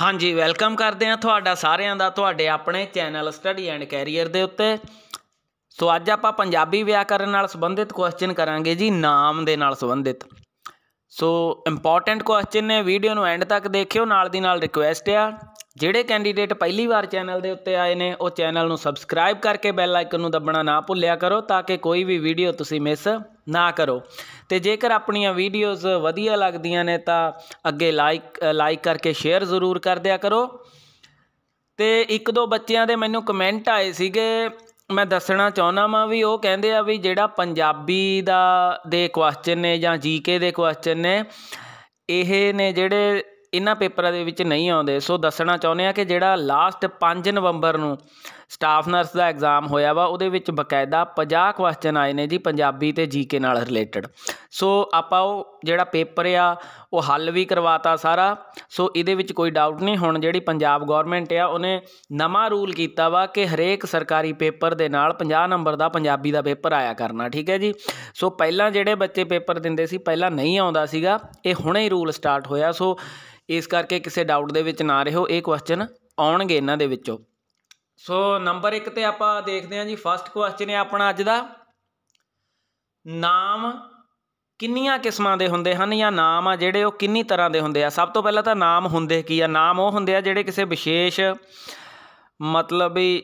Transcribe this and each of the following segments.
ਹਾਂਜੀ ਵੈਲਕਮ ਕਰਦੇ ਆ ਤੁਹਾਡਾ ਸਾਰਿਆਂ ਦਾ ਤੁਹਾਡੇ ਆਪਣੇ ਚੈਨਲ ਸਟੱਡੀ ਐਂਡ ਕੈਰੀਅਰ ਦੇ ਉੱਤੇ ਸੋ ਅੱਜ ਆਪਾਂ ਪੰਜਾਬੀ ਵਿਆਕਰਨ ਨਾਲ ਸੰਬੰਧਿਤ ਕੁਐਸਚਨ ਕਰਾਂਗੇ ਜੀ ਨਾਮ ਦੇ ਨਾਲ ਸੰਬੰਧਿਤ ਸੋ ਇੰਪੋਰਟੈਂਟ ਕੁਐਸਚਨ ਨੇ ਵੀਡੀਓ ਨੂੰ ਐਂਡ ਤੱਕ ਦੇਖਿਓ ਨਾਲ ਦੀ ਨਾਲ ਰਿਕੁਐਸਟ ਆ ਜਿਹੜੇ ਕੈਂਡੀਡੇਟ ਪਹਿਲੀ ਵਾਰ ਚੈਨਲ ਦੇ ਉੱਤੇ ਆਏ ਨੇ ਉਹ ਚੈਨਲ ਨੂੰ ਸਬਸਕ੍ਰਾਈਬ ਕਰਕੇ ਬੈਲ ਆਈਕਨ ਨੂੰ ਦਬਣਾ ਨਾ ਭੁੱਲਿਆ ਕਰੋ ਤਾਂ ਕਿ ਕੋਈ ਵੀ ਵੀਡੀਓ ਤੁਸੀਂ ਮਿਸ ਨਾ ਕਰੋ ਤੇ ਜੇਕਰ ਆਪਣੀਆਂ ਵੀਡੀਓਜ਼ ਵਧੀਆ ਲੱਗਦੀਆਂ ਨੇ ਤਾਂ ਅੱਗੇ ਲਾਈਕ ਲਾਈਕ ਕਰਕੇ ਸ਼ੇਅਰ ਜ਼ਰੂਰ ਕਰ ਦਿਆ ਕਰੋ ਤੇ ਇੱਕ ਦੋ ਬੱਚਿਆਂ ਦੇ ਮੈਨੂੰ ਕਮੈਂਟ ਆਏ ਸੀਗੇ ਮੈਂ ਦੱਸਣਾ ਚਾਹੁੰਦਾ ਮਾਂ ਵੀ ਉਹ ਕਹਿੰਦੇ ਆ ਵੀ ਜਿਹੜਾ ਪੰਜਾਬੀ ਦਾ ਦੇ ਕੁਐਸਚਨ ਨੇ ਜਾਂ ਜੀਕੇ ਦੇ ਕੁਐਸਚਨ ਨੇ ਇਹ ਨੇ ਜਿਹੜੇ ਇਹਨਾਂ ਪੇਪਰਾਂ ਦੇ ਵਿੱਚ ਨਹੀਂ ਆਉਂਦੇ ਸੋ ਦੱਸਣਾ ਚਾਹੁੰਦੇ ਆ ਕਿ ਜਿਹੜਾ ਲਾਸਟ 5 ਨਵੰਬਰ ਨੂੰ ਸਟਾਫ ਨਰਸ ਦਾ ਐਗਜ਼ਾਮ ਹੋਇਆ ਵਾ ਉਹਦੇ ਵਿੱਚ ਬਕਾਇਦਾ 50 ਕੁਐਸਚਨ ਆਏ ਨੇ ਜੀ ਪੰਜਾਬੀ ਤੇ ਜੀਕੇ ਨਾਲ ਰਿਲੇਟਡ ਸੋ ਆਪਾਂ ਉਹ ਜਿਹੜਾ ਪੇਪਰ ਆ ਉਹ ਹੱਲ ਵੀ ਕਰਵਾਤਾ ਸਾਰਾ ਸੋ ਇਹਦੇ ਵਿੱਚ ਕੋਈ ਡਾਊਟ ਨਹੀਂ ਹੁਣ ਜਿਹੜੀ ਪੰਜਾਬ ਗਵਰਨਮੈਂਟ ਆ ਉਹਨੇ ਨਵਾਂ ਰੂਲ ਕੀਤਾ ਵਾ ਕਿ ਹਰੇਕ ਸਰਕਾਰੀ ਪੇਪਰ ਦੇ ਨਾਲ 50 ਨੰਬਰ ਦਾ ਪੰਜਾਬੀ ਦਾ ਪੇਪਰ ਆਇਆ ਕਰਨਾ ਠੀਕ ਹੈ ਜੀ ਸੋ ਪਹਿਲਾਂ ਜਿਹੜੇ ਬੱਚੇ ਪੇਪਰ ਦਿੰਦੇ ਸੀ ਪਹਿਲਾਂ ਨਹੀਂ ਆਉਂਦਾ ਸੀਗਾ ਇਹ ਹੁਣੇ ਹੀ ਰੂਲ ਸਟਾਰਟ ਹੋਇਆ ਸੋ ਇਸ ਕਰਕੇ ਕਿਸੇ ਡਾਊਟ ਦੇ ਵਿੱਚ ਨਾ ਰਹੋ ਇਹ ਕੁਐਸਚਨ ਆਉਣਗੇ ਇਹਨਾਂ ਦੇ ਵਿੱਚੋਂ ਸੋ ਨੰਬਰ 1 ਤੇ ਆਪਾਂ ਦੇਖਦੇ ਹਾਂ ਜੀ ਫਸਟ ਕੁਐਸਚਨ ਹੈ ਆਪਣਾ ਅੱਜ ਦਾ ਨਾਮ ਕਿੰਨੀਆਂ ਕਿਸਮਾਂ ਦੇ ਹੁੰਦੇ ਹਨ ਜਾਂ ਨਾਮ ਆ ਜਿਹੜੇ ਉਹ ਕਿੰਨੀ ਤਰ੍ਹਾਂ ਦੇ ਹੁੰਦੇ ਆ ਸਭ ਤੋਂ ਪਹਿਲਾਂ ਤਾਂ ਨਾਮ ਹੁੰਦੇ ਕੀ ਆ ਨਾਮ ਉਹ ਹੁੰਦੇ ਆ ਜਿਹੜੇ ਕਿਸੇ ਵਿਸ਼ੇਸ਼ ਮਤਲਬ ਵੀ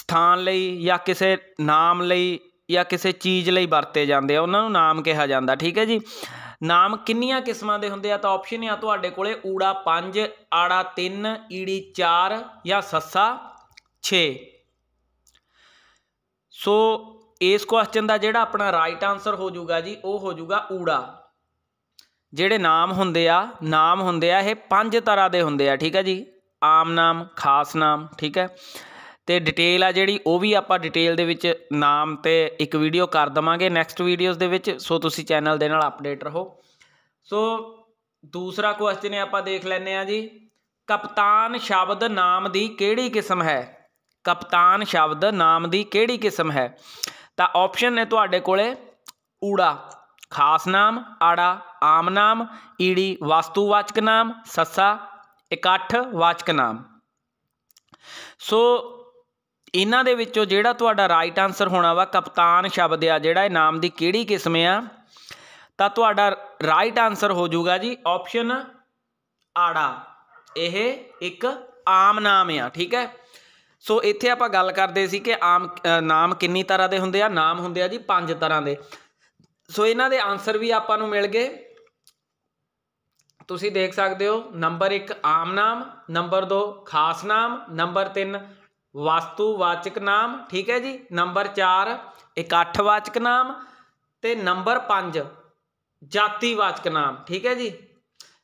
ਸਥਾਨ ਲਈ ਜਾਂ ਕਿਸੇ ਨਾਮ ਲਈ ਜਾਂ ਕਿਸੇ ਚੀਜ਼ ਲਈ ਵਰਤੇ ਜਾਂਦੇ ਆ ਉਹਨਾਂ ਨੂੰ ਨਾਮ ਕਿਹਾ ਜਾਂਦਾ ਠੀਕ ਹੈ ਜੀ ਨਾਮ ਕਿੰਨੀਆਂ ਕਿਸਮਾਂ ਦੇ ਹੁੰਦੇ ਆ ਤਾਂ ਆਪਸ਼ਨ ਆ ਤੁਹਾਡੇ ਕੋਲੇ ਊੜਾ 5 ਆੜਾ 3 ਈੜੀ 4 ਜਾਂ ਸੱਸਾ 6 ਸੋ ਇਸ ਕੁਐਸਚਨ ਦਾ ਜਿਹੜਾ ਆਪਣਾ ਰਾਈਟ ਆਨਸਰ ਹੋ ਜਾਊਗਾ ਜੀ ਉਹ ਹੋ ਜਾਊਗਾ ਊੜਾ ਜਿਹੜੇ ਨਾਮ ਹੁੰਦੇ ਆ ਨਾਮ ਹੁੰਦੇ ਆ ਇਹ ਪੰਜ ਤਰ੍ਹਾਂ ਦੇ ਹੁੰਦੇ ਆ ਠੀਕ ਹੈ ਜੀ ਆਮ ਨਾਮ ਖਾਸ ਨਾਮ ਠੀਕ ਹੈ ਤੇ ਡਿਟੇਲ ਆ ਜਿਹੜੀ ਉਹ ਵੀ ਆਪਾਂ ਡਿਟੇਲ ਦੇ ਵਿੱਚ ਨਾਮ 'ਤੇ ਇੱਕ ਵੀਡੀਓ ਕਰ ਦਵਾਂਗੇ ਨੈਕਸਟ ਵੀਡੀਓਜ਼ ਦੇ ਵਿੱਚ ਸੋ ਤੁਸੀਂ ਚੈਨਲ ਦੇ ਨਾਲ ਅਪਡੇਟ ਰਹੋ ਸੋ ਦੂਸਰਾ ਕੁਐਸਚਨ ਹੈ ਆਪਾਂ ਦੇਖ ਲੈਣੇ ਆ ਜੀ ਕਪਤਾਨ ਸ਼ਬਦ ਨਾਮ ਦੀ ਕਿਹੜੀ ਕਿਸਮ ਹੈ ਕਪਤਾਨ ਸ਼ਬਦ ਨਾਮ ਦੀ ਕਿਹੜੀ ਕਿਸਮ ਹੈ ਤਾਂ ਆਪਸ਼ਨ ਨੇ ਤੁਹਾਡੇ ਕੋਲੇ ਊੜਾ ਖਾਸ ਨਾਮ ਆੜਾ ਆਮ ਨਾਮ ਈੜੀ ਵਸਤੂਵਾਚਕ ਨਾਮ ਸੱਸਾ ਇਕੱਠ ਵਾਚਕ ਨਾਮ ਸੋ ਇਹਨਾਂ ਦੇ ਵਿੱਚੋਂ ਜਿਹੜਾ ਤੁਹਾਡਾ ਰਾਈਟ ਆਨਸਰ ਹੋਣਾ ਵਾ ਕਪਤਾਨ ਸ਼ਬਦ ਆ ਜਿਹੜਾ ਇਹ ਨਾਮ ਦੀ ਕਿਹੜੀ ਕਿਸਮ ਆ ਤਾਂ ਤੁਹਾਡਾ ਰਾਈਟ ਆਨਸਰ ਹੋ ਜਾਊਗਾ ਜੀ ਆਪਸ਼ਨ ਆੜਾ ਇਹ ਇੱਕ ਆਮ ਨਾਮ ਆ ਠੀਕ ਹੈ ਸੋ ਇੱਥੇ ਆਪਾਂ ਗੱਲ ਕਰਦੇ ਸੀ ਕਿ ਆਮ ਨਾਮ ਕਿੰਨੀ ਤਰ੍ਹਾਂ ਦੇ ਹੁੰਦੇ ਆ ਨਾਮ ਹੁੰਦੇ ਆ ਜੀ ਪੰਜ ਤਰ੍ਹਾਂ ਦੇ ਸੋ ਇਹਨਾਂ ਦੇ ਆਨਸਰ ਵੀ ਆਪਾਂ ਨੂੰ ਮਿਲ ਗਏ ਤੁਸੀਂ ਦੇਖ ਸਕਦੇ ਹੋ ਨੰਬਰ 1 ਆਮ ਨਾਮ ਨੰਬਰ 2 ਖਾਸ ਨਾਮ ਨੰਬਰ 3 ਵਸਤੂਵਾਚਕ ਨਾਮ ਠੀਕ ਹੈ ਜੀ ਨੰਬਰ 4 ਇਕੱਠਵਾਚਕ ਨਾਮ ਤੇ ਨੰਬਰ 5 ਜਾਤੀਵਾਚਕ ਨਾਮ ਠੀਕ ਹੈ ਜੀ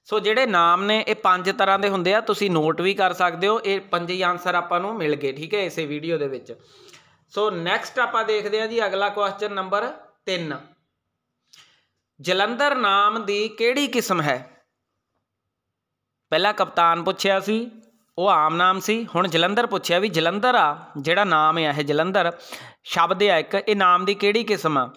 ਸੋ ਜਿਹੜੇ ਨਾਮ ਨੇ ਇਹ ਪੰਜ ਤਰ੍ਹਾਂ ਦੇ ਹੁੰਦੇ ਆ ਤੁਸੀਂ ਨੋਟ ਵੀ ਕਰ ਸਕਦੇ ਹੋ ਇਹ ਪੰਜ ਹੀ ਆਨਸਰ ਆਪਾਂ ਨੂੰ ਮਿਲ ਗਏ ਠੀਕ ਹੈ ਇਸੇ ਵੀਡੀਓ ਦੇ ਵਿੱਚ ਸੋ ਨੈਕਸਟ ਆਪਾਂ ਦੇਖਦੇ ਆ ਜੀ ਅਗਲਾ ਕੁਐਸਚਨ ਨੰਬਰ 3 ਜਲੰਧਰ ਨਾਮ ਦੀ ਕਿਹੜੀ ਕਿਸਮ ਹੈ ਪਹਿਲਾ ਕਪਤਾਨ ਪੁੱਛਿਆ ਸੀ ਉਹ ਆਮ ਨਾਮ ਸੀ ਹੁਣ ਜਲੰਧਰ ਪੁੱਛਿਆ ਵੀ ਜਲੰਧਰ ਆ ਜਿਹੜਾ ਨਾਮ ਹੈ ਇਹ ਜਲੰਧਰ ਸ਼ਬਦ ਹੈ ਇੱਕ ਇਹ ਨਾਮ ਦੀ ਕਿਹੜੀ ਕਿਸਮ ਆ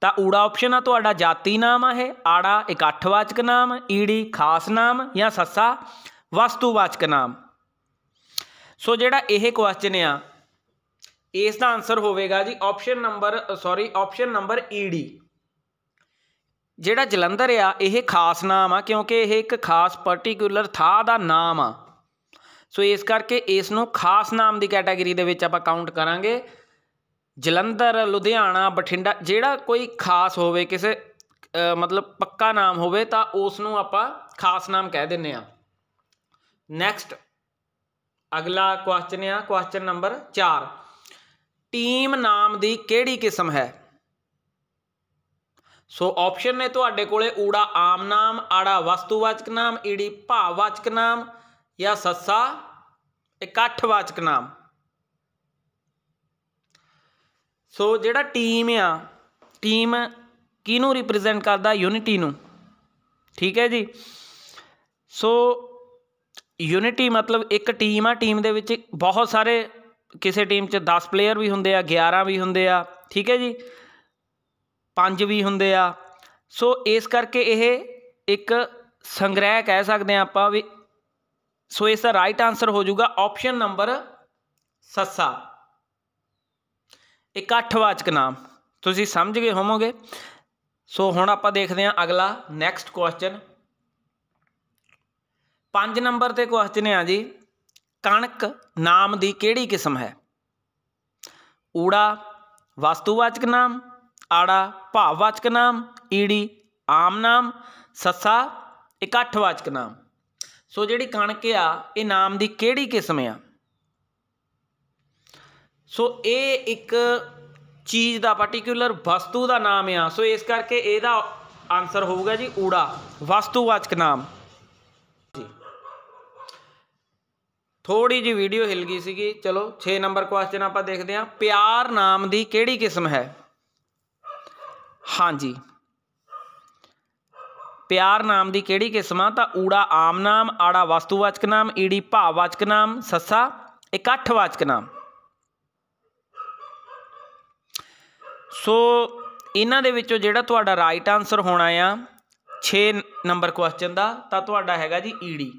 ਤਾਂ ਊੜਾ ਆਪਸ਼ਨ ਆ ਤੁਹਾਡਾ ਜਾਤੀ ਨਾਮ ਆ ਇਹ ਆੜਾ ਇਕੱਠਵਾਚਕ ਨਾਮ ਈੜੀ ਖਾਸ ਨਾਮ ਜਾਂ ਸੱਸਾ ਵਸਤੂਵਾਚਕ ਨਾਮ ਸੋ ਜਿਹੜਾ ਇਹ ਕੁਐਸਚਨ ਆ ਇਸ ਦਾ ਆਨਸਰ ਹੋਵੇਗਾ ਜੀ option number sorry option number ਈਡੀ ਜਿਹੜਾ ਜਲੰਧਰ ਆ ਇਹ ਖਾਸ ਨਾਮ ਆ ਕਿਉਂਕਿ ਇਹ ਇੱਕ ਖਾਸ ਪਾਰਟਿਕੂਲਰ ਥਾਂ ਦਾ ਨਾਮ ਆ ਸੋ ਇਸ ਕਰਕੇ ਇਸ ਨੂੰ ਖਾਸ ਨਾਮ ਦੀ ਕੈਟਾਗਰੀ ਦੇ ਵਿੱਚ ਆਪਾਂ ਕਾਊਂਟ ਕਰਾਂਗੇ ਜਲੰਧਰ ਲੁਧਿਆਣਾ ਬਠਿੰਡਾ ਜਿਹੜਾ ਕੋਈ ਖਾਸ ਹੋਵੇ ਕਿਸੇ ਮਤਲਬ ਪੱਕਾ ਨਾਮ ਹੋਵੇ ਤਾਂ ਉਸ ਨੂੰ ਆਪਾਂ ਖਾਸ ਨਾਮ ਕਹਿ ਦਿੰਨੇ ਆ ਨੈਕਸਟ ਅਗਲਾ ਕੁਐਸਚਨ ਆ ਕੁਐਸਚਨ ਨੰਬਰ 4 ਟੀਮ ਨਾਮ ਦੀ ਕਿਹੜੀ ਕਿਸਮ ਹੈ ਸੋ ਆਪਸ਼ਨ ਨੇ ਤੁਹਾਡੇ ਕੋਲੇ ਊੜਾ ਆਮ ਨਾਮ ਆੜਾ ਵਸਤੂਵਾਚਕ ਨਾਮ ਈੜੀ ਭਾਵਵਾਚਕ ਨਾਮ ਜਾਂ ਸੱਸਾ ਇਕੱਠਵਾਚਕ ਨਾਮ ਸੋ ਜਿਹੜਾ ਟੀਮ ਆ ਟੀਮ ਕਿਹਨੂੰ ਰਿਪਰੈਜ਼ੈਂਟ ਕਰਦਾ ਯੂਨਿਟੀ ਨੂੰ ਠੀਕ ਹੈ ਜੀ ਸੋ ਯੂਨਿਟੀ ਮਤਲਬ ਇੱਕ ਟੀਮ ਆ ਟੀਮ ਦੇ ਵਿੱਚ ਬਹੁਤ ਸਾਰੇ ਕਿਸੇ ਟੀਮ 'ਚ 10 ਪਲੇਅਰ ਵੀ ਹੁੰਦੇ ਆ 11 ਵੀ ਹੁੰਦੇ ਆ ਠੀਕ ਹੈ ਜੀ 5 ਵੀ ਹੁੰਦੇ ਆ ਸੋ ਇਸ ਕਰਕੇ ਇਹ ਇੱਕ ਸੰਗ੍ਰਹਿ ਕਹਿ ਸਕਦੇ ਆ ਆਪਾਂ ਵੀ ਸੋ ਇਸ ਦਾ ਰਾਈਟ ਆਨਸਰ ਹੋ ਜਾਊਗਾ ਆਪਸ਼ਨ ਨੰਬਰ ਸੱਸਾ ਇਕੱਠਵਾਚਕ ਨਾਮ ਤੁਸੀਂ ਸਮਝ ਗਏ ਹੋਵੋਗੇ ਸੋ ਹੁਣ ਆਪਾਂ ਦੇਖਦੇ ਹਾਂ ਅਗਲਾ ਨੈਕਸਟ ਕੁਐਸਚਨ 5 ਨੰਬਰ ਤੇ ਕੁਐਸਚਨ ਹੈ ਜੀ ਕਣਕ ਨਾਮ ਦੀ ਕਿਹੜੀ ਕਿਸਮ ਹੈ ਊੜਾ ਵਸਤੂਵਾਚਕ ਨਾਮ ਆੜਾ ਭਾਵਵਾਚਕ ਨਾਮ ਈੜੀ ਆਮ ਨਾਮ ਸੱਸਾ ਇਕੱਠਵਾਚਕ ਨਾਮ ਸੋ ਜਿਹੜੀ ਕਣਕ ਆ ਇਹ ਨਾਮ ਦੀ ਕਿਹੜੀ ਕਿਸਮ ਆ ਸੋ ਇਹ ਇੱਕ ਚੀਜ਼ ਦਾ ਪਾਰਟਿਕੂਲਰ ਵਸਤੂ ਦਾ ਨਾਮ ਆ ਸੋ ਇਸ ਕਰਕੇ ਇਹਦਾ ਆਨਸਰ ਹੋਊਗਾ ਜੀ ਊੜਾ ਵਸਤੂਵਾਚਕ ਨਾਮ ਜੀ ਥੋੜੀ ਜੀ ਵੀਡੀਓ ਹਿਲ ਗਈ ਸੀਗੀ ਚਲੋ 6 ਨੰਬਰ ਕੁਐਸਚਨ ਆਪਾਂ ਦੇਖਦੇ ਆ ਪਿਆਰ ਨਾਮ ਦੀ ਕਿਹੜੀ ਕਿਸਮ ਹੈ ਹਾਂਜੀ ਪਿਆਰ ਨਾਮ ਦੀ ਕਿਹੜੀ ਕਿਸਮ ਆ ਤਾਂ ਊੜਾ ਆਮ ਨਾਮ ਆੜਾ ਵਸਤੂਵਾਚਕ ਨਾਮ ਈੜੀ ਭਾਵਵਾਚਕ ਨਾਮ ਸੱਸਾ ਇਕੱਠਵਾਚਕ ਨਾਮ ਸੋ ਇਹਨਾਂ ਦੇ ਵਿੱਚੋਂ ਜਿਹੜਾ ਤੁਹਾਡਾ ਰਾਈਟ ਆਨਸਰ ਹੋਣਾ ਆ 6 ਨੰਬਰ ਕੁਐਸਚਨ ਦਾ ਤਾਂ ਤੁਹਾਡਾ ਹੈਗਾ ਜੀ ਈੜੀ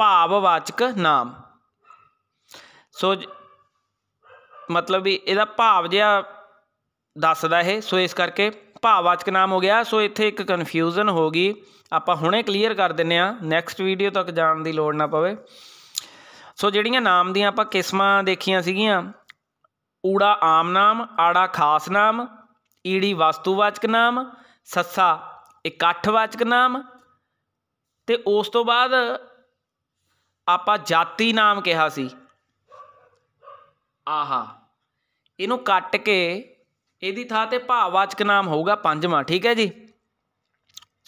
ਭਾਵਵਾਚਕ ਨਾਮ ਸੋ ਮਤਲਬ ਵੀ ਇਹਦਾ ਭਾਵ ਜਿਹਾ ਦੱਸਦਾ ਇਹ ਸੋ ਇਸ ਕਰਕੇ ਭਾਵਵਾਚਕ ਨਾਮ ਹੋ ਗਿਆ ਸੋ ਇੱਥੇ ਇੱਕ ਕਨਫਿਊਜ਼ਨ ਹੋ ਗਈ ਆਪਾਂ ਹੁਣੇ ਕਲੀਅਰ ਕਰ ਦਿੰਨੇ ਆ ਨੈਕਸਟ ਵੀਡੀਓ ਤੱਕ ਜਾਣ ਦੀ ਲੋੜ ਨਾ ਪਵੇ ਸੋ ਜਿਹੜੀਆਂ ਨਾਮ ਦੀਆਂ ਆਪਾਂ ਕਿਸਮਾਂ ਦੇਖੀਆਂ ਸੀਗੀਆਂ ਊੜਾ ਆਮ ਨਾਮ ਆੜਾ ਖਾਸ ਨਾਮ ਈੜੀ ਵਸਤੂਵਾਚਕ ਨਾਮ ਸੱਸਾ ਇਕੱਠਵਾਚਕ ਨਾਮ ਤੇ ਉਸ ਤੋਂ ਬਾਅਦ ਆਪਾਂ ਜਾਤੀ ਨਾਮ ਕਿਹਾ ਸੀ ਆਹਾ ਇਹਨੂੰ ਕੱਟ ਕੇ ਇਹਦੀ ਥਾਂ ਤੇ ਭਾਵਾਚਕ ਨਾਮ ਹੋਊਗਾ ਪੰਜਵਾਂ ਠੀਕ ਹੈ ਜੀ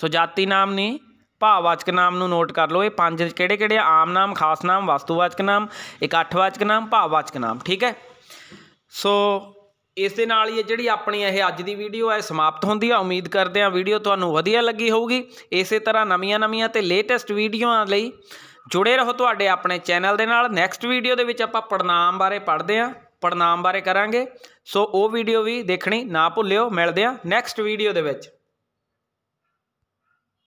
ਸੋ ਜਾਤੀ ਨਾਮ ਨਹੀਂ ਭਾਵਾਚਕ ਨਾਮ ਨੂੰ ਨੋਟ ਕਰ ਲਓ ਇਹ ਪੰਜ ਕਿਹੜੇ ਕਿਹੜੇ ਆਮ ਨਾਮ ਖਾਸ ਨਾਮ ਵਸਤੂਵਾਚਕ ਨਾਮ ਇਕੱਠਵਾਚਕ ਨਾਮ ਭਾਵਾਚਕ ਨਾਮ ਠੀਕ ਹੈ ਸੋ ਇਸ ਦੇ ਨਾਲ ਹੀ ਜਿਹੜੀ ਆਪਣੀ ਇਹ ਅੱਜ ਦੀ ਵੀਡੀਓ ਹੈ ਸਮਾਪਤ ਹੁੰਦੀ ਹੈ ਉਮੀਦ ਕਰਦੇ ਹਾਂ ਵੀਡੀਓ ਤੁਹਾਨੂੰ ਵਧੀਆ ਲੱਗੀ ਹੋਊਗੀ ਇਸੇ ਤਰ੍ਹਾਂ ਨਵੀਆਂ-ਨਵੀਆਂ ਤੇ ਲੇਟੈਸਟ ਵੀਡੀਓਆਂ ਲਈ ਜੁੜੇ ਰਹੋ ਤੁਹਾਡੇ ਆਪਣੇ ਚੈਨਲ ਦੇ ਨਾਲ ਨੈਕਸਟ ਵੀਡੀਓ ਦੇ ਵਿੱਚ ਆਪਾਂ ਪੜਨਾਮ ਬਾਰੇ ਪੜ੍ਹਦੇ ਹਾਂ ਪੜਨਾਮ ਬਾਰੇ ਕਰਾਂਗੇ ਸੋ ਉਹ ਵੀਡੀਓ ਵੀ ਦੇਖਣੀ ਨਾ ਭੁੱਲਿਓ ਮਿਲਦੇ ਆ ਨੈਕਸਟ ਵੀਡੀਓ ਦੇ ਵਿੱਚ